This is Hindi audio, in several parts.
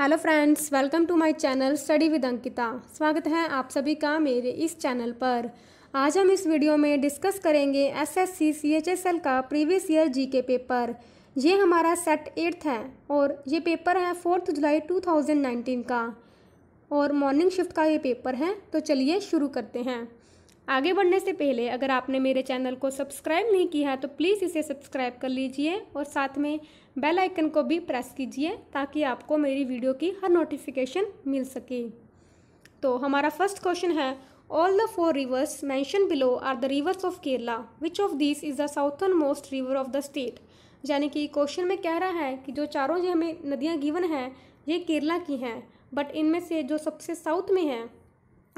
Hello friends welcome to my channel study with Ankita स्वागत है आप सभी का मेरे इस चैनल पर आज हम इस वीडियो में डिस्कस करेंगे एसएससी सीएचएसएल का प्रीवियस ईयर जीके पेपर ये हमारा सेट एट्थ है और ये पेपर है फोर्थ जुलाई 2019 का और मॉर्निंग शिफ्ट का ये पेपर है तो चलिए शुरू करते हैं आगे बढ़ने से पहले अगर आपने मेरे चैनल को सब्सक्राइब नहीं किया है तो प्लीज़ इसे सब्सक्राइब कर लीजिए और साथ में बेल आइकन को भी प्रेस कीजिए ताकि आपको मेरी वीडियो की हर नोटिफिकेशन मिल सके तो हमारा फर्स्ट क्वेश्चन है all the four rivers mentioned below are the rivers of Kerala which of this is the southern most river of the state यानी कि क्वेश्चन में कह रहा है कि जो चारों जो हमें नदियाँ गिवन हैं ये केरला की हैं बट इनमें से जो सबसे साउथ में है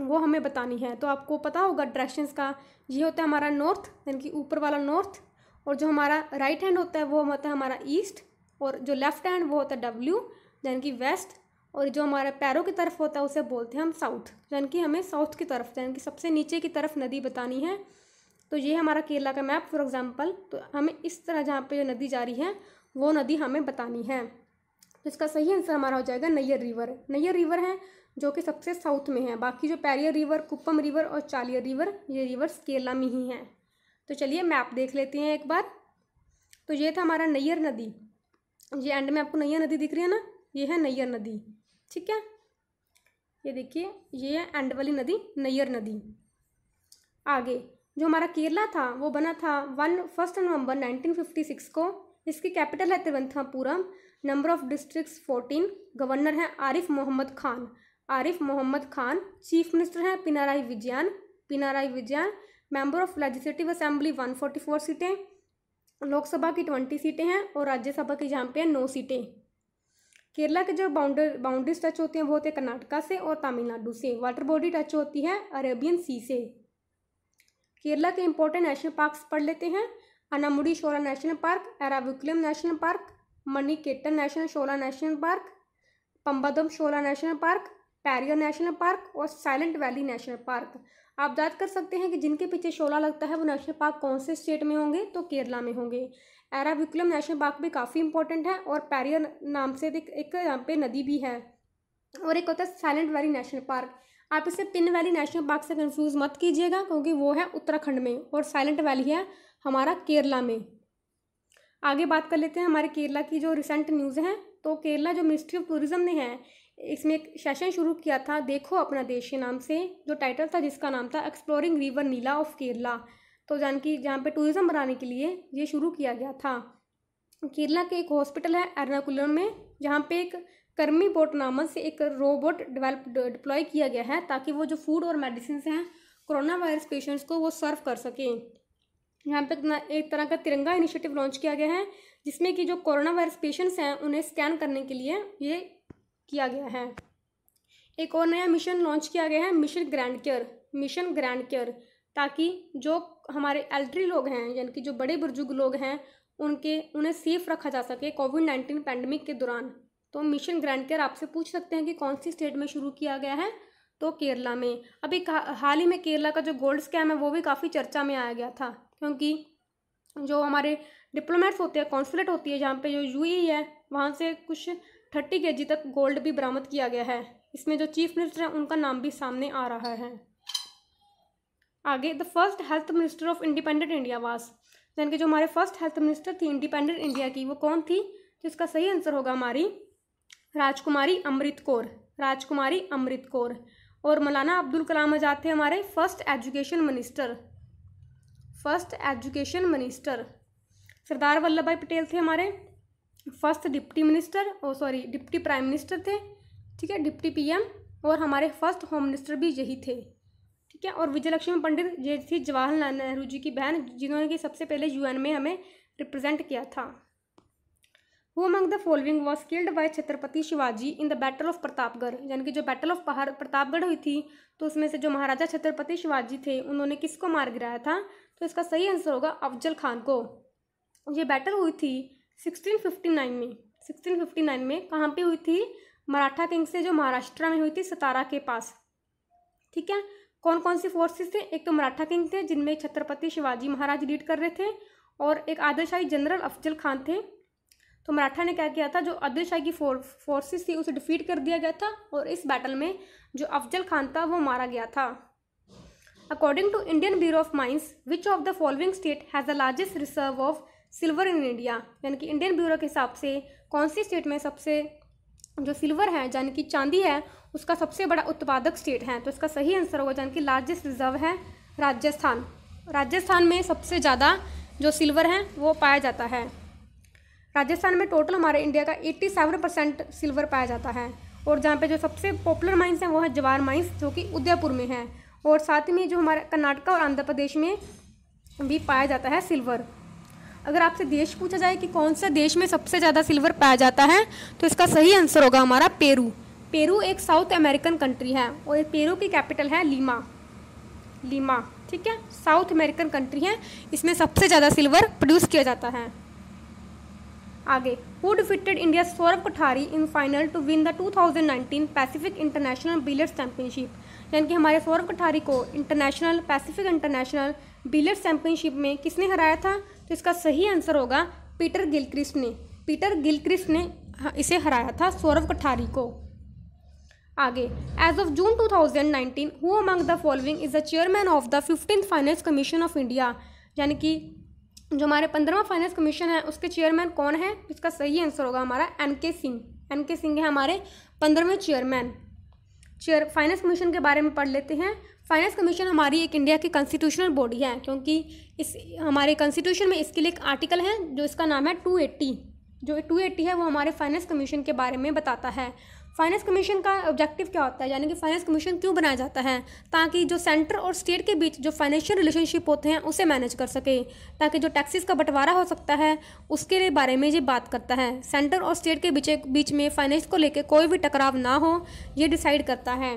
वो हमें बतानी है तो आपको पता होगा डायरेक्शंस का ये होता है हमारा नॉर्थ यानी कि ऊपर वाला नॉर्थ और जो हमारा राइट हैंड होता है वो होता है हमारा ईस्ट और जो लेफ्ट हैंड वो होता है डब्ल्यू यानी कि वेस्ट और जो हमारे पैरों की तरफ होता है उसे बोलते हैं हम साउथ यानी कि हमें साउथ की तरफ यानी कि सबसे नीचे की तरफ नदी बतानी है तो ये हमारा केरला का मैप फॉर एग्जांपल तो हमें इस तरह जहाँ पे जो नदी जा रही है वो नदी हमें बतानी है तो इसका सही आंसर हमारा हो जाएगा नैयर रिवर नैयर रिवर है जो कि सबसे साउथ में है बाकी जो पैरियर रिवर कुप्पम रिवर और चालियर रिवर ये रिवर्स केरला में ही हैं तो चलिए मैप देख लेते हैं एक बार तो ये था हमारा नैयर नदी ये एंड में आपको नैयर नदी दिख रही है ना ये है नैयर नदी ठीक है ये देखिए ये है एंड वाली नदी नैयर नदी आगे जो हमारा केरला था वो बना था वन फर्स्ट नवंबर 1956 को इसकी कैपिटल है Thiruvananthapuram number of districts fourteen governor हैं आरिफ मोहम्मद खान आरिफ मोहम्मद खान चीफ मिनिस्टर हैं Pinarayi Vijayan Pinarayi Vijayan member of legislative assembly one forty four सीटें लोकसभा की ट्वेंटी सीटें हैं और राज्यसभा की जहाँ पे हैं नौ सीटें केरला के जो बाउंडर बाउंड्रीज टच होती हैं वो होते हैं कर्नाटका से और तमिलनाडु से वाटर बॉडी टच होती है अरेबियन सी से केरला के इंपॉर्टेंट नेशनल पार्क्स पढ़ लेते हैं Anamudi Shola national park Eravikulam national park Mathikettan national Shola national park Pambadum Shola national park Periyar national park और साइलेंट वैली नेशनल पार्क आप जांच कर सकते हैं कि जिनके पीछे शोला लगता है वो नेशनल पार्क कौन से स्टेट में होंगे तो केरला में होंगे एराविकुलम नेशनल पार्क भी काफ़ी इंपॉर्टेंट है और पैरियर नाम से एक, एक यहाँ पे नदी भी है और एक होता है साइलेंट वैली नेशनल पार्क आप इसे पिन वैली नेशनल पार्क से कन्फ्यूज़ मत कीजिएगा क्योंकि वो है उत्तराखंड में और साइलेंट वैली है हमारा केरला में आगे बात कर लेते हैं हमारे केरला की जो रिसेंट न्यूज़ हैं तो केरला जो मिनिस्ट्री ऑफ टूरिज़्म ने है इसमें एक सेशन शुरू किया था देखो अपना देश के नाम से जो टाइटल था जिसका नाम था exploring river Nila of Kerala तो जानकी जहाँ पे टूरिज़्म बनाने के लिए ये शुरू किया गया था केरला के एक हॉस्पिटल है एर्नाकुलम में जहाँ पे एक कर्मी बोट नामक से एक रोबोट डिवेल्प डिप्लॉय किया गया है ताकि वो जो फूड और मेडिसिन हैं कोरोना वायरस पेशेंट्स को वो सर्व कर सकें यहाँ पे एक तरह का तिरंगा इनिशिएटिव लॉन्च किया गया है जिसमें कि जो कोरोना वायरस पेशेंट्स हैं उन्हें स्कैन करने के लिए ये किया गया है एक और नया मिशन लॉन्च किया गया है mission grand care mission grand care ताकि जो हमारे एल्ड्री लोग हैं यानी कि जो बड़े बुजुर्ग लोग हैं उनके उन्हें सेफ रखा जा सके कोविड नाइन्टीन पैंडमिक के दौरान तो मिशन ग्रैंड केयर आपसे पूछ सकते हैं कि कौन सी स्टेट में शुरू किया गया है तो केरला में अभी हाल ही में केरला का जो गोल्ड स्कैम है वो भी काफ़ी चर्चा में आया गया था क्योंकि जो हमारे डिप्लोमेट्स होते हैं कॉन्सुलेट होती है जहाँ पे जो यूएई e है वहाँ से कुछ थर्टी के तक गोल्ड भी बरामद किया गया है इसमें जो चीफ मिनिस्टर हैं उनका नाम भी सामने आ रहा है आगे the first health minister of independent India was यानी कि जो हमारे फर्स्ट हेल्थ मिनिस्टर थी इंडिपेंडेंट इंडिया की वो कौन थी तो इसका सही आंसर होगा हमारी राजकुमारी अमृत कौर राजकुमारी अमृत कौर और मौलाना अब्दुल कलाम आज़ाद थे हमारे first education minister first education minister Sardar Vallabh Bhai Patel थे हमारे फर्स्ट डिप्टी मिनिस्टर और सॉरी डिप्टी प्राइम मिनिस्टर थे ठीक है डिप्टी पीएम और हमारे फर्स्ट होम मिनिस्टर भी यही थे ठीक है और विजयलक्ष्मी पंडित ये थी जवाहरलाल नेहरू जी की बहन जिन्होंने कि सबसे पहले यूएन में हमें रिप्रेजेंट किया था who among the following was killed by Chhatrapati Shivaji in the battle of Pratapgarh यानी कि जो बैटल ऑफ प्रतापगढ़ हुई थी तो उसमें से जो महाराजा छत्रपति शिवाजी थे उन्होंने किसको मार गिराया था तो इसका सही आंसर होगा अफजल खान को ये बैटल हुई थी 1659 में 1659 में कहाँ पे हुई थी मराठा किंग्स से जो महाराष्ट्र में हुई थी सतारा के पास ठीक है कौन कौन सी फोर्सेस थे एक तो मराठा किंग थे जिनमें छत्रपति शिवाजी महाराज लीड कर रहे थे और एक आदिलशाही जनरल अफजल खान थे तो मराठा ने क्या किया था जो आदिलशाही की फोर फोर्सेस थी उसे डिफीट कर दिया गया था और इस बैटल में जो अफजल खान था वो मारा गया था according to Indian bureau of mines which of the following state has the largest reserve of silver in India यानी कि इंडियन ब्यूरो के हिसाब से कौन सी स्टेट में सबसे जो सिल्वर है यानी कि चांदी है उसका सबसे बड़ा उत्पादक स्टेट है तो इसका सही आंसर होगा यानी कि लार्जेस्ट रिजर्व है राजस्थान राजस्थान में सबसे ज़्यादा जो सिल्वर है वो पाया जाता है राजस्थान में टोटल हमारे इंडिया का 87 परसेंट सिल्वर पाया जाता है और जहाँ पे जो सबसे पॉपुलर माइंस हैं वो है जवार माइंस जो कि उदयपुर में है और साथ में जो हमारे कर्नाटका और आंध्र प्रदेश में भी पाया जाता है सिल्वर अगर आपसे देश पूछा जाए कि कौन सा देश में सबसे ज़्यादा सिल्वर पाया जाता है तो इसका सही आंसर होगा हमारा पेरू पेरू एक साउथ अमेरिकन कंट्री है और पेरू की कैपिटल है लीमा लीमा ठीक है साउथ अमेरिकन कंट्री है इसमें सबसे ज़्यादा सिल्वर प्रोड्यूस किया जाता है आगे who defeated India Saurabh Kothari in final to win the 2019 Pacific international billiards championship यानी कि हमारे सौरभ कोठारी को international Pacific international billiards championship में किसने हराया था तो इसका सही आंसर होगा पीटर गिलक्रिस्ट ने पीटर गिलक्रिस्ट ने हाँ, इसे हराया था सौरभ कठारी को आगे as of June 2019 who among the following is the chairman of the fifteen finance commission of India यानी कि जो हमारे पंद्रवा फाइनेंस कमीशन है उसके चेयरमैन कौन है इसका सही आंसर होगा हमारा एन के सिंह एन के सिंह है हमारे पंद्रहवें चेयरमैन शेयर फाइनेंस कमीशन के बारे में पढ़ लेते हैं फाइनेंस कमीशन हमारी एक इंडिया की कॉन्स्टिट्यूशनल बॉडी है क्योंकि इस हमारे कॉन्स्टिट्यूशन में इसके लिए एक आर्टिकल है जो इसका नाम है टू एट्टी जो टू एट्टी है वो हमारे फाइनेंस कमीशन के बारे में बताता है फाइनेंस कमीशन का ऑब्जेक्टिव क्या होता है यानी कि फाइनेंस कमीशन क्यों बनाया जाता है ताकि जो सेंटर और स्टेट के बीच जो फाइनेंशियल रिलेशनशिप होते हैं उसे मैनेज कर सके ताकि जो टैक्सेस का बंटवारा हो सकता है उसके लिए बारे में ये बात करता है सेंटर और स्टेट के बीच बीच में फाइनेंस को लेकर कोई भी टकराव ना हो ये डिसाइड करता है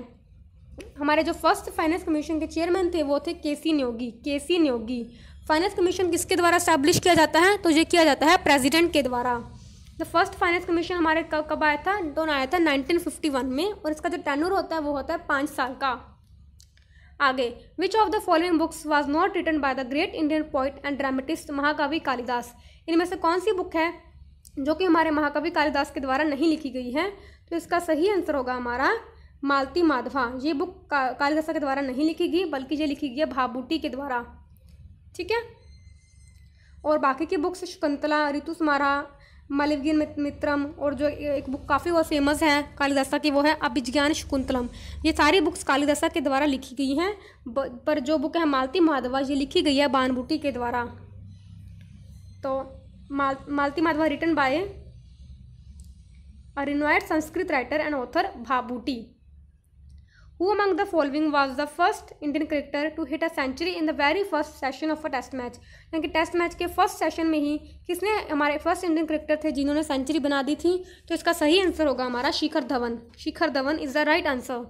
हमारे जो फर्स्ट फाइनेंस कमीशन के चेयरमैन थे वो थे के सी न्योगी के सी न्योगी फाइनेंस कमीशन किसके द्वारा स्टैब्लिश किया जाता है तो ये किया जाता है प्रेजिडेंट के द्वारा द फर्स्ट फाइनेंस कमीशन हमारे कब कब आया था दोनों आया था 1951 में और इसका जो टेनर होता है वो होता है पाँच साल का आगे which of the following books was not written by the great Indian poet and dramatist महाकवि कालिदास इनमें से कौन सी बुक है जो कि हमारे महाकवि कालिदास के द्वारा नहीं लिखी गई है तो इसका सही आंसर होगा हमारा मालती माधवा ये बुक का, कालिदास के द्वारा नहीं लिखी गई बल्कि ये लिखी गई है भाबूटी के द्वारा ठीक है और बाकी की बुक्स शकुंतला ऋतु स्मारा मालवगीन मित्रम और जो एक बुक काफ़ी वो फेमस है कालिदासा की वो है अभिज्ञान शकुंतलम ये सारी बुक्स कालिदासा के द्वारा लिखी गई हैं पर जो बुक है मालती माधवा ये लिखी गई है बानबूटी के द्वारा तो माल Malati Madhava written by a Sanskrit writer and author Bhavabhuti Who among the following was the first Indian cricketer to hit a century in the very first session of a test match? यानी कि टेस्ट मैच के फर्स्ट सेशन में ही किसने हमारे फर्स्ट इंडियन क्रिकेटर थे जिन्होंने सेंचुरी बना दी थी तो इसका सही आंसर होगा हमारा Shikhar Dhawan Shikhar Dhawan is the right answer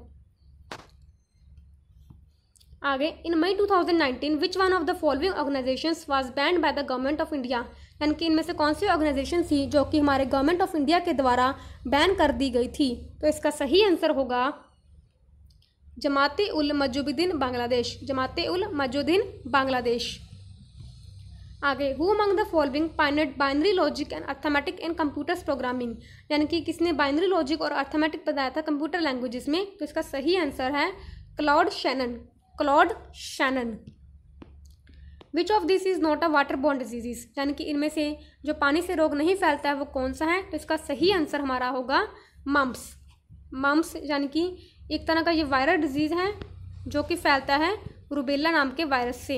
आगे in May 2019 which one of the following organisation was banned by the government of India यानी कि इनमें से कौन सी ऑर्गेनाइजेशन थी जो कि हमारे गवर्नमेंट ऑफ इंडिया के द्वारा बैन कर दी गई थी तो इसका सही आंसर होगा जमाते उल मजुबुद्दीन बांग्लादेश जमाते उल मजुद्दीन बांग्लादेश आगे who among the following pioneered binary logic and arithmetic and computers programming यानी कि किसने बाइनरी लॉजिक और अर्थमेटिक बताया था कंप्यूटर लैंग्वेजेस में तो इसका सही आंसर है Claude Shannon Claude Shannon which of this is not a water बॉन्ड डिजीजेज यानी कि इनमें से जो पानी से रोग नहीं फैलता है वो कौन सा है तो इसका सही आंसर हमारा होगा मम्स मम्स यानी कि एक तरह का ये वायरल डिजीज़ है जो कि फैलता है रूबेला नाम के वायरस से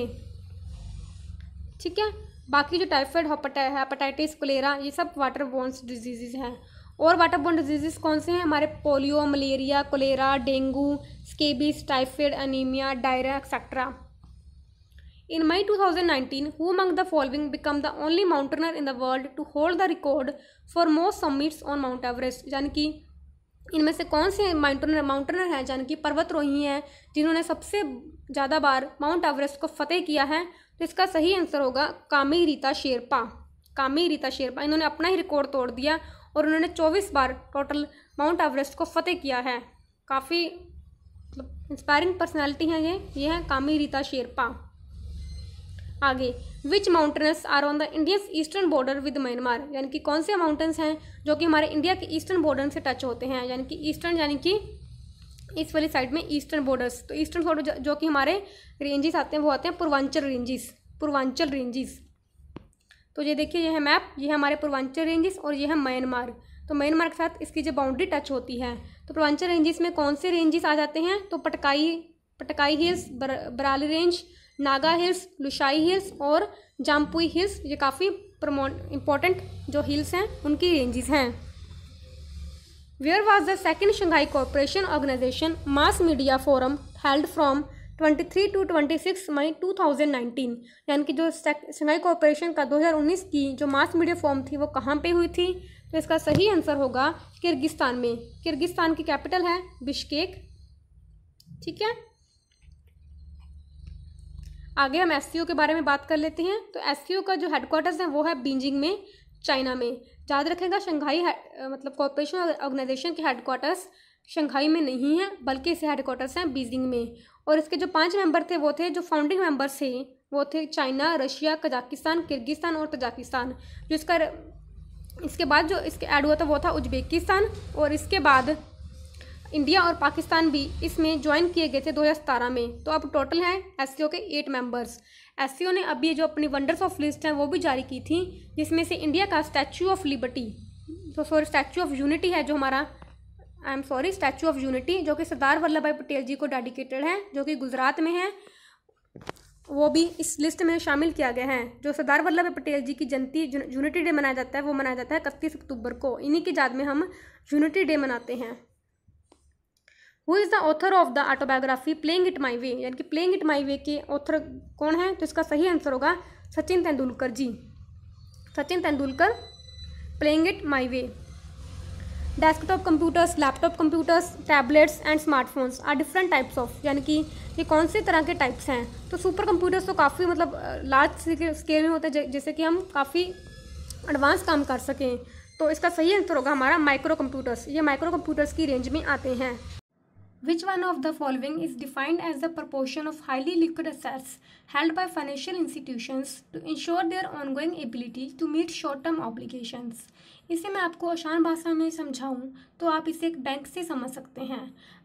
ठीक है बाकी जो टाइफाइड हेपेटाइटिस कोलेरा ये सब वाटर बोन्स डिजीजेज हैं और वाटर बोन डिजीज़ कौन से हैं हमारे polio malaria cholera dengue scabies typhoid anaemia diarrhoea etcetera in May 2019, who among the following become the only mountaineer in the world to hold the record for most summits on Mount Everest यानी कि इनमें से कौन से माउंटनर माउंटेनर हैं यानी की पर्वतरोही हैं जिन्होंने सबसे ज़्यादा बार माउंट एवरेस्ट को फतेह किया है तो इसका सही आंसर होगा कामी रीता शेरपा कामी रीता शेरपा इन्होंने अपना ही रिकॉर्ड तोड़ दिया और उन्होंने चौबीस बार टोटल माउंट एवरेस्ट को फतेह किया है काफ़ी मतलब इंस्पायरिंग पर्सनैलिटी हैं ये ये हैं कामी रीता शेरपा आगे which mountains are on the India's eastern border with Myanmar यानी कि कौन से माउंटेन्स हैं जो कि हमारे इंडिया के ईस्टर्न बॉर्डर से टच होते हैं यानी कि ईस्टर्न यानी कि इस वाली साइड में ईस्टर्न बॉर्डर्स तो ईस्टर्न बॉर्डर जो कि हमारे रेंजेस आते हैं वो आते हैं पूर्वांचल रेंजेस पूर्वांचल रेंजेस तो ये देखिए यह है मैप ये है हमारे पूर्वांचल रेंजेस और ये है म्यांमार तो म्यांमार के साथ इसकी जो बाउंड्री टच होती है तो पूर्वांचल रेंजेस में कौन से रेंजेस आ जाते हैं तो पटकाई पटकाई हिल्स बर, Barail range Naga hills Lushai hills और जामपुई हिल्स ये काफ़ी इम्पोर्टेंट जो हिल्स हैं उनकी रेंजेस हैं where was the second Shanghai corporation organisation mass media forum held from 23 to 26 May 2019 यानी कि जो शंघाई कॉरपोरेशन का 2019 की जो मास मीडिया फॉर्म थी वो कहाँ पे हुई थी तो इसका सही आंसर होगा किर्गिस्तान में किर्गिस्तान की कैपिटल है बिश्केक ठीक है आगे हम एस के बारे में बात कर लेते हैं तो एस का जो हेडक्वार्टर्स है वो है बीजिंग में चाइना में याद रखेगा शंघाई मतलब कॉरपोरेशन ऑर्गेनाइजेशन के हेडक्वार्टर्स शंघाई में नहीं है बल्कि इसे हेडक्वार्टर्स हैं बीजिंग में और इसके जो पांच मेंबर थे वो थे जो फाउंडिंग मेंबर्स थे वो थे चाइना रशिया कजाकिस्तान किर्गिस्तान और तजाकिस्तान जो इसका इसके बाद जो इसके ऐड हुआ था वो था उज्बेकिस्तान और इसके बाद इंडिया और पाकिस्तान भी इसमें ज्वाइन किए गए थे दो में तो अब टोटल हैं एस के एट मेंबर्स एस ने अभी जो अपनी वंडर्स ऑफ लिस्ट हैं वो भी जारी की थी जिसमें से इंडिया का स्टैचू ऑफ लिबर्टी तो सॉरी स्टैचू ऑफ यूनिटी है जो हमारा I am sorry statue of unity जो कि सरदार वल्लभ भाई पटेल जी को डेडिकेटेड है जो कि गुजरात में है वो भी इस लिस्ट में शामिल किया गया है जो सरदार वल्लभ भाई पटेल जी की जयंती यूनिटी डे मनाया जाता है वो मनाया जाता है इकतीस अक्टूबर को इन्हीं की याद में हम यूनिटी डे मनाते हैं who is the author of the autobiography playing it my way यानी कि प्लेइंग इट माई वे के ऑथर कौन है तो इसका सही आंसर होगा Sachin Tendulkar ji Sachin Tendulkar playing it my way desktop computers laptop computers tablets and smartphones are different types of यानी कि ये कौन से तरह के टाइप्स हैं तो सुपर कंप्यूटर्स तो काफ़ी मतलब लार्ज स्केल में होते हैं जैसे कि हम काफ़ी एडवांस काम कर सकें तो इसका सही आंसर होगा हमारा माइक्रो कंप्यूटर्स ये माइक्रो कंप्यूटर्स की रेंज में आते हैं Which one of the following is defined as the proportion of highly liquid assets held by financial institutions to ensure their ongoing ability to meet short-term obligations? इसे मैं आपको आसान भाषा में समझाऊँ तो आप इसे एक बैंक से समझ सकते हैं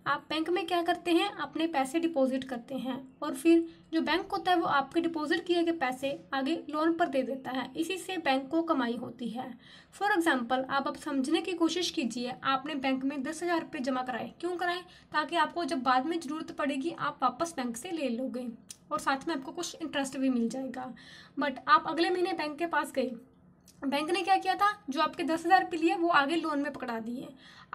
आप बैंक में क्या करते हैं अपने पैसे डिपॉजिट करते हैं और फिर जो बैंक होता है वो आपके डिपॉजिट किए गए पैसे आगे लोन पर दे देता है इसी से बैंक को कमाई होती है फॉर एग्जाम्पल आप अब समझने की कोशिश कीजिए आपने बैंक में दस हज़ार रुपये जमा कराए क्यों कराएं ताकि आपको जब बाद में ज़रूरत पड़ेगी आप वापस बैंक से ले लोगे और साथ में आपको कुछ इंटरेस्ट भी मिल जाएगा बट आप अगले महीने बैंक के पास गए बैंक ने क्या किया था जो आपके दस हज़ार रुपये लिए वो आगे लोन में पकड़ा दिए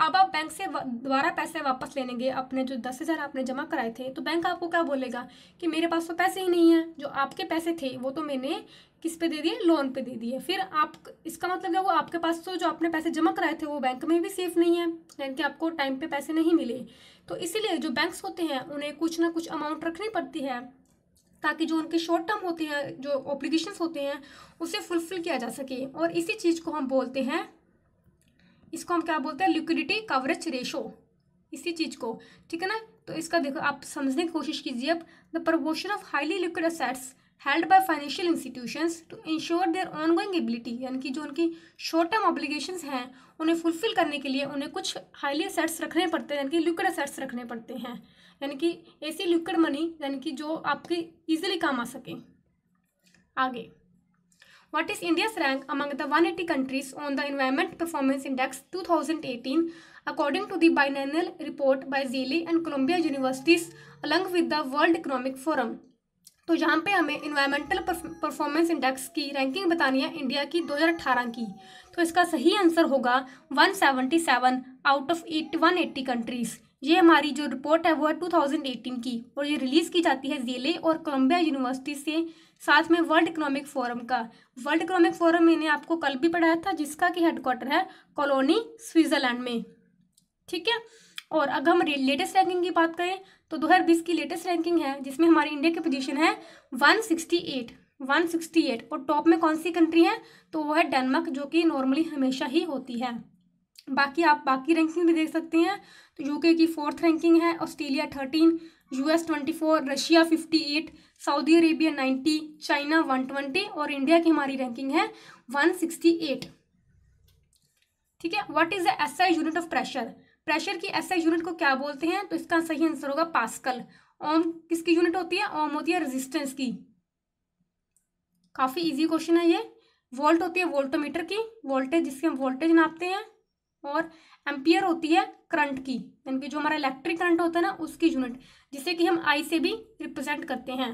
अब आप बैंक से दोबारा पैसे वापस लेने गए अपने जो दस हज़ार आपने जमा कराए थे तो बैंक आपको क्या बोलेगा कि मेरे पास तो पैसे ही नहीं हैं जो आपके पैसे थे वो तो मैंने किस पे दे दिए लोन पे दे दिए फिर आप इसका मतलब क्या वो आपके पास तो जो आपने पैसे जमा कराए थे वो बैंक में भी सेफ नहीं है यानी कि आपको टाइम पे पैसे नहीं मिले तो इसीलिए जो बैंक्स होते हैं उन्हें कुछ ना कुछ अमाउंट रखनी पड़ती है ताकि जो उनके शॉर्ट टर्म होते हैं जो ऑब्लिगेशंस होते हैं उसे फुलफिल किया जा सके और इसी चीज़ को हम बोलते हैं इसको हम क्या बोलते हैं लिक्विडिटी कवरेज रेशो इसी चीज़ को ठीक है ना तो इसका देखो आप समझने की कोशिश कीजिए अब the promotion of highly liquid assets held by financial institutions to ensure their ongoing ability यानी कि जो उनकी शॉर्ट टर्म ऑब्लिगेशन हैं उन्हें फुलफिल करने के लिए उन्हें कुछ हाईली असेट्स रखने पड़ते हैं यानी कि लिक्विड असेट्स रखने पड़ते हैं यानी कि ऐसी लिक्विड मनी यानी कि जो आपके इजीली काम आ सके आगे what is India rank among one eighty countries on the environment performance index two thousand eighteen according to the biennial report by Yale and Columbia universities along with the world economic forum तो यहाँ पे हमें इन्वायरमेंटल परफॉर्मेंस इंडेक्स की रैंकिंग बतानी है इंडिया की दो हजार अठारह की तो इसका सही आंसर होगा one seventy seven out of one eighty countries ये हमारी जो रिपोर्ट है वो है 2018 की और ये रिलीज़ की जाती है जेले और कोलम्बिया यूनिवर्सिटी से साथ में वर्ल्ड इकोनॉमिक फोरम का वर्ल्ड इकोनॉमिक फोरम मैंने आपको कल भी पढ़ाया था जिसका कि हेडक्वार्टर है कॉलोनी स्विट्ज़रलैंड में ठीक है और अगर हम लेटेस्ट रैंकिंग की बात करें तो बीस की लेटेस्ट रैंकिंग है जिसमें हमारी इंडिया की पोजीशन है 168 168 और टॉप में कौन सी कंट्री है तो वो है डेनमार्क जो कि नॉर्मली हमेशा ही होती है बाकी आप बाकी रैंकिंग भी देख सकते हैं तो यूके की फोर्थ रैंकिंग है Australia thirteen US twenty four Russia fifty eight Saudi Arabia ninety China one twenty और इंडिया की हमारी रैंकिंग है वन सिक्सटी एट ठीक है what is the S I unit of pressure pressure की एस आई यूनिट को क्या बोलते हैं तो इसका सही आंसर होगा पास्कल ओम किसकी यूनिट होती है ओम होती है रेजिस्टेंस की काफ़ी इजी क्वेश्चन है ये वोल्ट होती है वोल्टोमीटर की वोल्टेज जिसके हम वोल्टेज नापते हैं और एम्पियर होती है करंट की यानी कि जो हमारा इलेक्ट्रिक करंट होता है ना उसकी यूनिट जिसे कि हम आई से भी रिप्रेजेंट करते हैं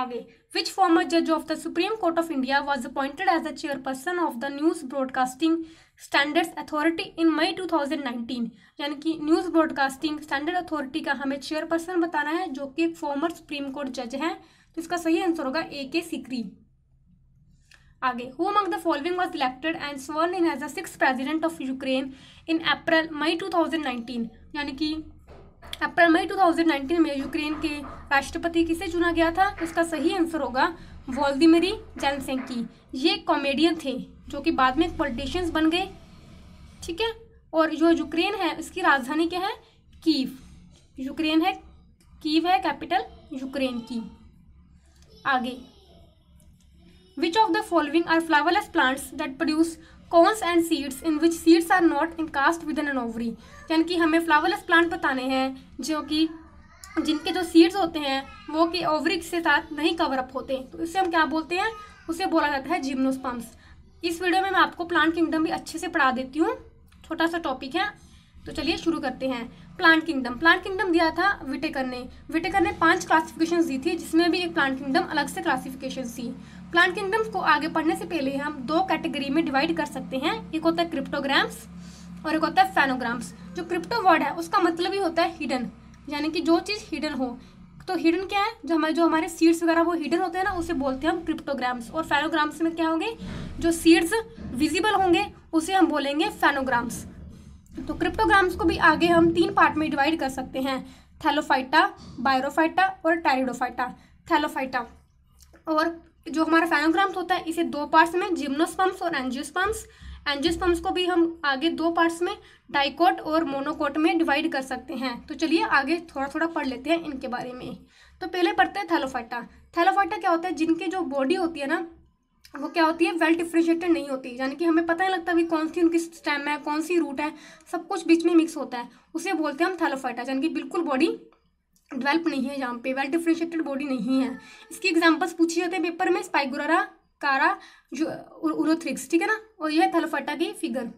आगे विच फॉर्मर जज of the supreme court of India was appointed as the chairperson of the news broadcasting standards authority in May 2019 यानी कि न्यूज ब्रॉडकास्टिंग स्टैंडर्ड अथॉरिटी का हमें चेयरपर्सन बताना है जो कि एक फॉर्मर सुप्रीम कोर्ट जज है तो इसका सही आंसर होगा ए के सिकरी आगे who among the following was elected and sworn in as the six president of Ukraine in April May nineteen यानी कि अप्रैल मई 2019 में यूक्रेन के राष्ट्रपति किसे चुना गया था इसका सही आंसर होगा वॉल्दिमिरी जेनसेंकी ये कॉमेडियन थे जो कि बाद में पॉलिटिशियंस बन गए ठीक है और जो यूक्रेन है इसकी राजधानी क्या है कीव यूक्रेन है कीव है कैपिटल यूक्रेन की आगे Which of the following are flowerless plants that produce cones and seeds in which seeds are not in cased with an ovary यानी कि हमें फ्लावरलेस प्लांट बताने हैं जो कि जिनके जो सीड्स होते हैं वो कि ओवरी के साथ नहीं कवर अप होते हैं तो इससे हम क्या बोलते हैं उसे बोला जाता है जिम्नोस्पम्स इस वीडियो में मैं आपको प्लांट किंगडम भी अच्छे से पढ़ा देती हूँ छोटा सा टॉपिक है तो चलिए शुरू करते हैं प्लांट किंगडम प्लांट किंगडम दिया था विटेकर ने विटेकर ने पांच क्लासिफिकेशन दी थी जिसमें भी एक प्लांट किंगडम अलग से क्लासिफिकेशन थी प्लांट किंगडम्स को आगे पढ़ने से पहले हम दो कैटेगरी में डिवाइड कर सकते हैं एक होता है क्रिप्टोग्राम्स और एक होता है फैनोग्राम्स जो क्रिप्टो वर्ड है उसका मतलब ही होता है हिडन यानी कि जो चीज़ हिडन हो तो हिडन क्या है जो हमारे जो हमारे सीड्स वगैरह वो हिडन होते हैं ना उसे बोलते हैं हम क्रिप्टोग्राम्स और फैनोग्राम्स में क्या होंगे जो सीड्स विजिबल होंगे उसे हम बोलेंगे फैनोग्राम्स तो क्रिप्टोग्राम्स को भी आगे हम तीन पार्ट में डिवाइड कर सकते हैं थैलोफाइटा बायरोफाइटा और टायरिडोफाइटा थैलोफाइटा और जो हमारा फैनोग्राम्स होता है इसे दो पार्ट्स में जिम्नोस्पम्स और एंजियोस्पम्स एंजियोस्पम्स को भी हम आगे दो पार्ट्स में डाइकोट और मोनोकोट में डिवाइड कर सकते हैं तो चलिए आगे थोड़ा थोड़ा पढ़ लेते हैं इनके बारे में तो पहले पढ़ते हैं थैलोफाइटा थैलोफाइटा क्या होता है जिनके जो बॉडी होती है ना वो क्या होती है वेल डिफ्रेंशिएटेड नहीं होती यानी कि हमें पता नहीं लगता भी कौन सी उनकी स्टेम है कौन सी रूट है सब कुछ बीच में मिक्स होता है उसे बोलते हैं हम थैलोफाइटा यानी कि बिल्कुल बॉडी डेवलप नहीं है यहाँ पे वेल डिफ्रेंशिएटेड बॉडी नहीं है इसकी एग्जाम्पल्स पूछी जाते हैं पेपर में स्पाइगुरारा कारा जो उरोथ्रिक्स ठीक है ना और यह थैलोफाइटा की फिगर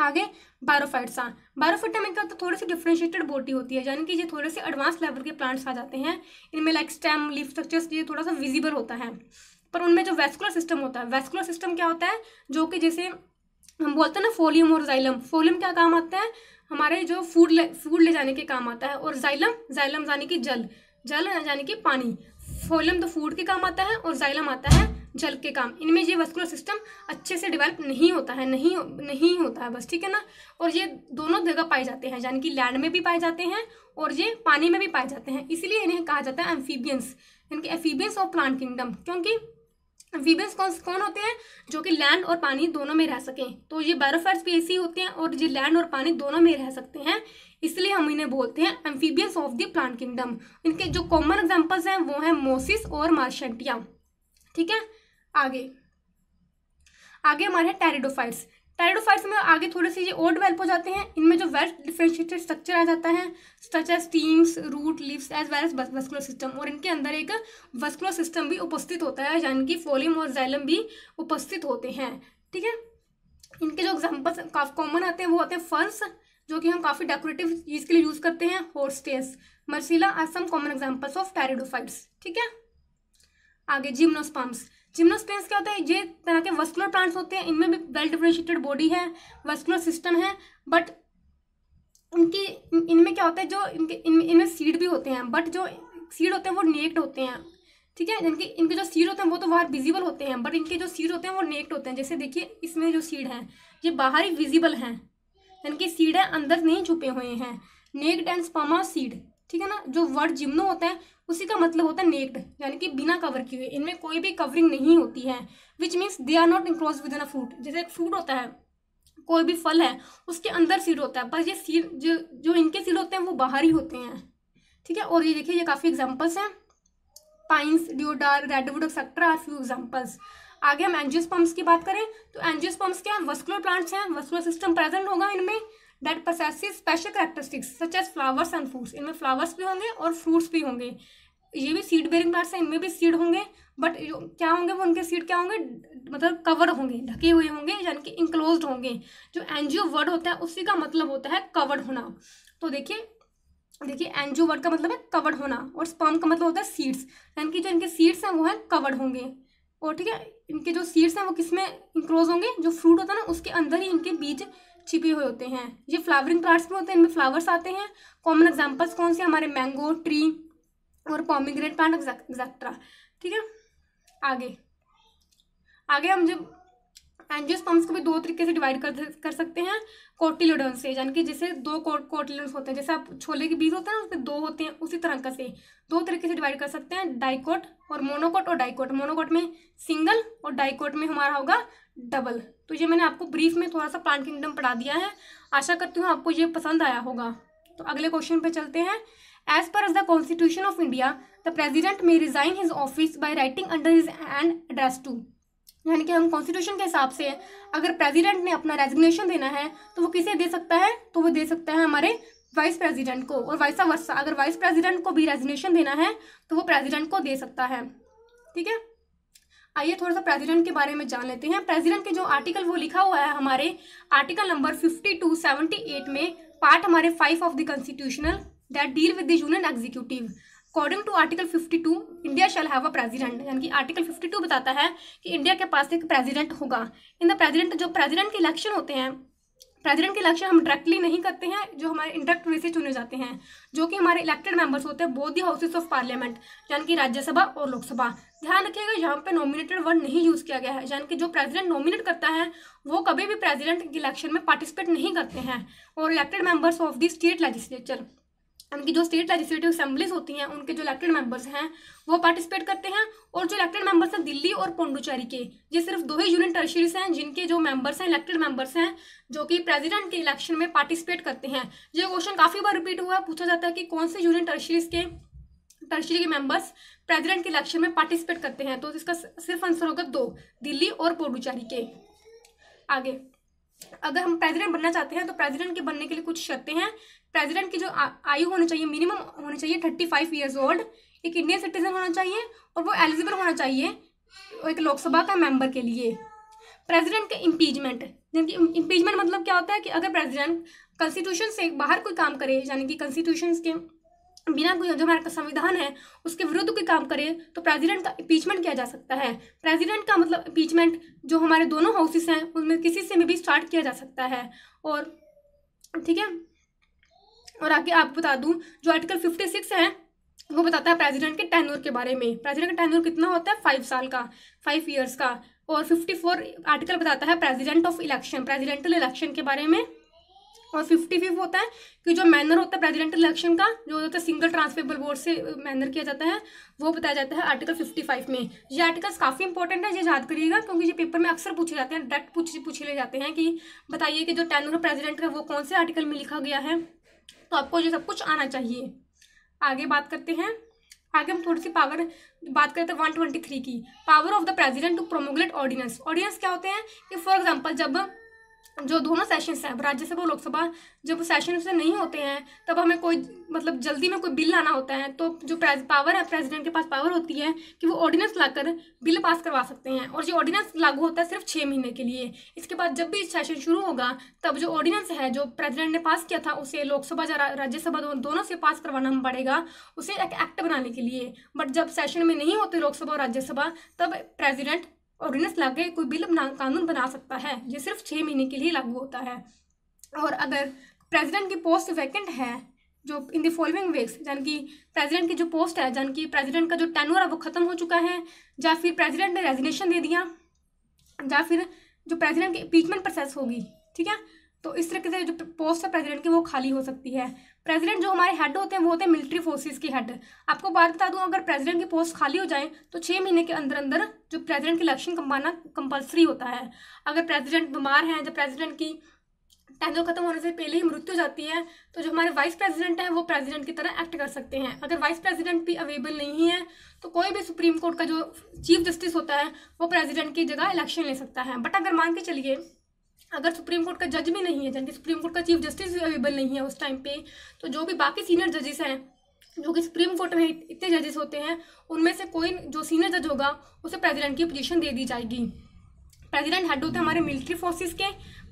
आगे हैं बारोफाइटा में क्या होता है थोड़ी सी डिफ्रेंशिएटेड बॉडी होती है यानी कि ये थोड़े से एडवांस लेवल के प्लांट्स आ जाते हैं इनमें लाइक स्टेम लीफ स्ट्रक्चर्स ये थोड़ा सा विजिबल होता है पर उनमें जो वेस्कुलर सिस्टम होता है वेस्कुलर सिस्टम क्या होता है जो कि जैसे हम बोलते हैं ना फोलियम और जाइलम फोलियम क्या काम आता है हमारे जो फूड ले फूड ले जाने के काम आता है और जाइलम जाइलम यानी कि जल जल यानी कि पानी फोलियम तो फूड के काम आता है और जाइलम आता है जल के काम इनमें ये वस्कुलर सिस्टम अच्छे से डेवलप नहीं होता है नहीं नहीं होता है बस ठीक है ना और ये दोनों जगह पाए जाते हैं यानी कि लैंड में भी पाए जाते हैं और ये पानी में भी पाए जाते हैं इसलिए इन्हें कहा जाता है एम्फीबियंस यानी कि एफीबियंस ऑफ प्लांट किंगडम क्योंकि अम्फीबियस कौन होते हैं जो कि लैंड और पानी दोनों में रह सकें तो ये बैरोफर्स भी ऐसे होते हैं और ये लैंड और पानी दोनों में रह सकते हैं इसलिए हम इन्हें बोलते हैं amphibians of the plant kingdom इनके जो कॉमन एग्जांपल्स हैं वो हैं मोसिस और मार्शेंटिया ठीक है आगे आगे हमारे टेरिडोफाइट्स टाइडोफाइट्स में मतलब आगे थोड़े से ये और डेवलप हो जाते हैं इनमें जो वेल डिफ्रेंशिएटेड स्ट्रक्चर आ जाता है structure stems roots leaves as well as vascular system और इनके अंदर एक वस्कुलर सिस्टम भी उपस्थित होता है यानी कि फोलियम और जैलम भी उपस्थित होते हैं ठीक है इनके जो एग्जाम्पल्स काफ़ी कॉमन आते हैं वो होते हैं फर्स जो कि हम काफ़ी डेकोरेटिव चीज़ के लिए यूज़ करते हैं horsetails marsilea are some common examples of pteridophytes ठीक है आगे जिम्नोस्पाम्स जिम्नोस्पेम्स क्या होता है ये तरह के वस्कुलर प्लांट्स होते हैं इनमें भी वेल डिफ्रेंशिएटेड बॉडी है वस्कुलर सिस्टम है बट उनकी इनमें क्या होता है जो इनके इनमें सीड भी होते हैं बट जो सीड होते हैं वो नेक्ड होते हैं ठीक है इनके इनके जो सीड होते हैं वो तो बाहर विजिबल होते हैं बट इनके जो सीड होते हैं वो नेक्ड होते हैं जैसे देखिए इसमें जो सीड हैं ये बाहर ही विजिबल हैं इनके सीड है अंदर नहीं छुपे हुए हैं नेक्ड एंड स्पामा सीड ठीक है ना जो वर्ड जिम्नो होता है उसी का मतलब होता है नेक्ड यानी कि बिना कवर किए हुए इनमें कोई भी कवरिंग नहीं होती है which means they are not enclose within a fruit जैसे एक फ्रूट होता है कोई भी फल है उसके अंदर सीड होता है पर ये सीड जो जो इनके सीड होते हैं वो बाहर ही होते हैं ठीक है और ये देखिए ये काफ़ी एग्जाम्पल्स हैं pines deodar redwood etcetera are few examples आगे हम एनजियस की बात करें तो एनजियस क्या है वस्कुलर प्लांट्स हैं वस्कुलर सिस्टम प्रेजेंट होगा इनमें that possess special characteristics such as flowers and fruits इनमें फ्लावर्स भी होंगे और फ्रूट्स भी होंगे ये भी सीड बेरिंग प्लांट्स हैं इनमें भी सीड होंगे बट क्या होंगे वो उनके सीड क्या होंगे मतलब कवर होंगे ढके हुए होंगे यानी कि इंक्लोज होंगे जो एनजीओ वर्ड होता है उसी का मतलब होता है कवर्ड होना तो देखिए देखिए एनजीओ वर्ड का मतलब है कवर्ड होना और स्पर्म का मतलब होता है सीड्स यानी कि जो इनके सीड्स हैं वो हैं कवर्ड होंगे और ठीक है इनके जो सीड्स हैं वो किस में इंक्लोज होंगे जो फ्रूट होता है ना उसके अंदर ही इनके बीज छिपे हुए होते हैं ये फ्लावरिंग प्लांट्स में होते हैं इनमें फ्लावर्स आते हैं कॉमन एग्जाम्पल्स कौन से हमारे मैंगो ट्री और पॉमीग्रेट प्लांट एक्सेट्रा ठीक है आगे आगे हम जब एंजियोस्पर्म्स को भी दो तरीके से डिवाइड कर कर सकते हैं कोटिलोडन से यानी कि जैसे दो कोटिलोडन्स होते हैं जैसे आप छोले के बीज होते हैं ना उसमें दो होते हैं उसी तरह का से दो तरीके से डिवाइड कर सकते हैं डाइकोट और मोनोकोट और डाइकोट मोनोकोट में सिंगल और डाइकोट में हमारा होगा डबल तो ये मैंने आपको ब्रीफ में थोड़ा सा प्लांट किंगडम पढ़ा दिया है आशा करती हूँ आपको ये पसंद आया होगा तो अगले क्वेश्चन पे चलते हैं as per as the constitution of India the president may resign his office by writing under his hand address to यानी कि हम कॉन्स्टिट्यूशन के हिसाब से अगर प्रेसिडेंट ने अपना रेजिग्नेशन देना है तो वो किसे दे सकता है तो वो दे सकता है हमारे वाइस प्रेसिडेंट को और वाइस वर्षा अगर वाइस प्रेसिडेंट को भी रेजिग्नेशन देना है तो वो प्रेसिडेंट को दे सकता है ठीक है आइए थोड़ा सा प्रेसिडेंट के बारे में जान लेते हैं प्रेसिडेंट के जो आर्टिकल वो लिखा हुआ है हमारे article number fifty two seventy eight में पार्ट हमारे five of the constitutional that deal with the union executive according to article 52 India shall have a president यानी कि आर्टिकल 52 बताता है कि इंडिया के पास एक प्रेजिडेंट होगा इन द प्रेजिडेंट जो प्रेजिडेंट के इलेक्शन होते हैं प्रेजिडेंट के इलेक्शन हम डायरेक्टली नहीं करते हैं जो हमारे इंडक्ट वे से चुने जाते हैं जो कि हमारे इलेक्टेड मेंबर्स होते हैं both the houses of parliament यानी कि राज्यसभा और लोकसभा ध्यान रखिएगा यहाँ पे नॉमिनेटेड वर्ड नहीं यूज़ किया गया है यानी कि जो प्रेसिडेंट नॉमिनेट करता है वो कभी भी प्रेसिडेंट इलेक्शन में पार्टिसिपेट नहीं करते हैं और elected members of the state legislature उनकी जो स्टेट लेजिस्लेटिव असेंबलीज होती हैं उनके जो इलेक्टेड मेंबर्स हैं वो पार्टिसिपेट करते हैं और जो इलेक्टेड मेंबर्स हैं दिल्ली और पोंडुचेरी के ये सिर्फ दो ही यूनियन टर्शरीज हैं जिनके जो मेंबर्स हैं इलेक्टेड मेंबर्स हैं जो कि प्रेसिडेंट के इलेक्शन में पार्टिसिपेट करते हैं ये क्वेश्चन काफ़ी बार रिपीट हुआ है पूछा जाता है कि कौन से यूनियन टर्शरीज के टर्शरी के मेंबर्स प्रेसिडेंट के इलेक्शन में पार्टिसिपेट करते हैं तो इसका सिर्फ आंसर होगा दो दिल्ली और पोडुचारी के आगे अगर हम प्रेसिडेंट बनना चाहते हैं तो प्रेसिडेंट के बनने के लिए कुछ शर्तें हैं प्रेसिडेंट की जो आयु होनी चाहिए मिनिमम होनी चाहिए थर्टी फाइव ईयर्स ओल्ड एक इंडियन सिटीजन होना चाहिए और वो एलिजिबल होना चाहिए एक लोकसभा का मेंबर के लिए प्रेसिडेंट का इम्पीचमेंट जिनकी इम्पीचमेंट मतलब क्या होता है कि अगर प्रेसिडेंट कॉन्स्टिट्यूशन से बाहर कोई काम करे यानी कि कॉन्स्टिट्यूशन के बिना कोई जो हमारा संविधान है उसके विरुद्ध कोई काम करे तो प्रेसिडेंट का इम्पीचमेंट किया जा सकता है प्रेसिडेंट का मतलब इम्पीचमेंट जो हमारे दोनों हाउसेस हैं उनमें किसी से में भी स्टार्ट किया जा सकता है और ठीक है और आगे आप बता दूं जो आर्टिकल फिफ्टी सिक्स है वो बताता है प्रेसिडेंट के टेनोर के बारे में प्रेसिडेंट का टेनोर कितना होता है फाइव साल का फाइव ईयर्स का और फिफ्टी फोर आर्टिकल बताता है president of election presidential election के बारे में और फिफ्टी फिफ्थ होता है कि जो मैनर होता है प्रेजिडेंट इलेक्शन का जो होता है सिंगल ट्रांसफेबल वोट से मैनर uh, किया जाता है वो बताया जाता है आर्टिकल फिफ्टी फाइव में ये आर्टिकल्स काफ़ी इंपॉर्टेंट है ये याद करिएगा क्योंकि ये पेपर में अक्सर पूछे जाते हैं डायरेक्ट पूछ पूछे ले जाते हैं कि बताइए कि जो टेनर प्रेजिडेंट का वो कौन से आर्टिकल में लिखा गया है तो आपको ये सब कुछ आना चाहिए आगे बात करते हैं आगे हम थोड़ी सी पावर बात करते हैं वन ट्वेंटी थ्री की power of the president to promulgate ordinance ordinance क्या होते हैं कि फॉर एग्जांपल जब जो दोनों सेशंस हैं राज्यसभा और लोकसभा जब सेशन से नहीं होते हैं तब हमें कोई मतलब जल्दी में कोई बिल लाना होता है तो जो पावर है प्रेसिडेंट के पास पावर होती है कि वो ऑर्डिनेंस लाकर बिल पास करवा सकते हैं और ये ऑर्डिनेंस लागू होता है सिर्फ छः महीने के लिए इसके बाद जब भी सेशन शुरू होगा तब जो ऑर्डिनेंस है जो प्रेजिडेंट ने पास किया था उसे लोकसभा या राज्यसभा दोनों से पास करवाना पड़ेगा उसे एक एक्ट बनाने के लिए बट जब सेशन में नहीं होते लोकसभा और राज्यसभा तब प्रेजिडेंट ऑर्डिनेंस ला के कोई बिल बना कानून बना सकता है ये सिर्फ छः महीने के लिए लागू होता है और अगर प्रेसिडेंट की पोस्ट वैकेंट है जो इन द फॉलोइंग वीक्स यानी कि प्रेसिडेंट की जो पोस्ट है यानी कि प्रेसिडेंट का जो टेनोर है वो ख़त्म हो चुका है या फिर प्रेसिडेंट ने रेजिग्नेशन दे दिया या फिर जो प्रेसिडेंट की इम्पीचमेंट प्रोसेस होगी ठीक है तो इस तरीके से जो पोस्ट है प्रेसिडेंट की वो खाली हो सकती है प्रेसिडेंट जो हमारे हेड होते हैं वो होते हैं मिलिट्री फोर्सेस के हेड आपको बात बता दूं अगर प्रेसिडेंट की पोस्ट खाली हो जाए तो छः महीने के अंदर अंदर जो प्रेसिडेंट की इलेक्शन कमाना कंपलसरी होता है अगर प्रेसिडेंट बीमार हैं जब प्रेसिडेंट की टेंडर खत्म होने से पहले ही मृत्यु जाती है तो जो हमारे वाइस प्रेसिडेंट हैं वो प्रेसिडेंट की तरह एक्ट कर सकते हैं अगर वाइस प्रेसिडेंट भी अवेलेबल नहीं है तो कोई भी सुप्रीम कोर्ट का जो चीफ जस्टिस होता है वो प्रेसिडेंट की जगह इलेक्शन ले सकता है बट अगर मान के चलिए अगर सुप्रीम कोर्ट का जज भी नहीं है यानी सुप्रीम कोर्ट का चीफ जस्टिस भी अवेलेबल नहीं है उस टाइम पे तो जो भी बाकी सीनियर जजेस हैं जो कि सुप्रीम कोर्ट में इतने जजेस होते हैं उनमें से कोई जो सीनियर जज होगा उसे प्रेसिडेंट की पोजीशन दे दी जाएगी प्रेसिडेंट हेड होते हैं हमारे मिलिट्री फोर्सेस के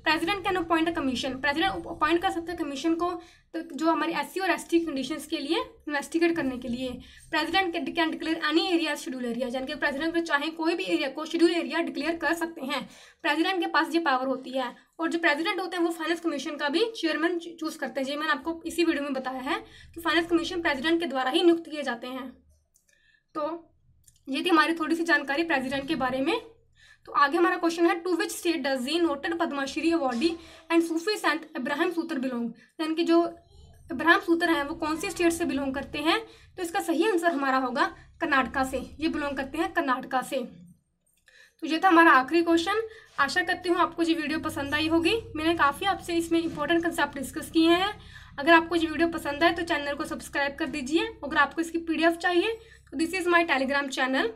president can appoint a commission president appoint कर सकते हैं कमीशन को तो जो हमारी एस और एस टी कंडीशन के लिए इन्वेस्टिगेट करने के लिए president can declare any area schedule area यानी कि प्रेसिडेंट को चाहे कोई भी एरिया को शेड्यूल एरिया डिक्लेयर कर सकते हैं प्रेसिडेंट के पास ये पावर होती है और जो प्रेसिडेंट होते हैं वो फाइनेंस कमीशन का भी चेयरमैन चूज करते हैं जी मैंने आपको इसी वीडियो में बताया है कि फाइनेंस कमीशन प्रेजिडेंट के द्वारा ही नियुक्त किए जाते हैं तो ये थी हमारी थोड़ी सी जानकारी प्रेजिडेंट के बारे में तो आगे हमारा क्वेश्चन है to which state does the noted Padma Shri awardee and Sufi sant Ibrahim सूत्र बिलोंग यानी कि जो इब्राहिम सूत्र हैं वो कौन से स्टेट से बिलोंग करते हैं तो इसका सही आंसर हमारा होगा कर्नाटका से ये बिलोंग करते हैं कर्नाटका से तो ये था हमारा आखिरी क्वेश्चन आशा करती हूँ आपको ये वीडियो पसंद आई होगी मैंने काफ़ी आपसे इसमें इंपॉर्टेंट कंसेप्ट डिस्कस किए हैं अगर आपको ये वीडियो पसंद आए तो चैनल को सब्सक्राइब कर दीजिए अगर आपको इसकी पीडीएफ चाहिए तो this is my Telegram channel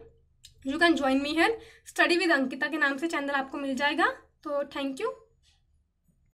you can join me here study with Ankita के नाम से चैनल आपको मिल जाएगा तो थैंक यू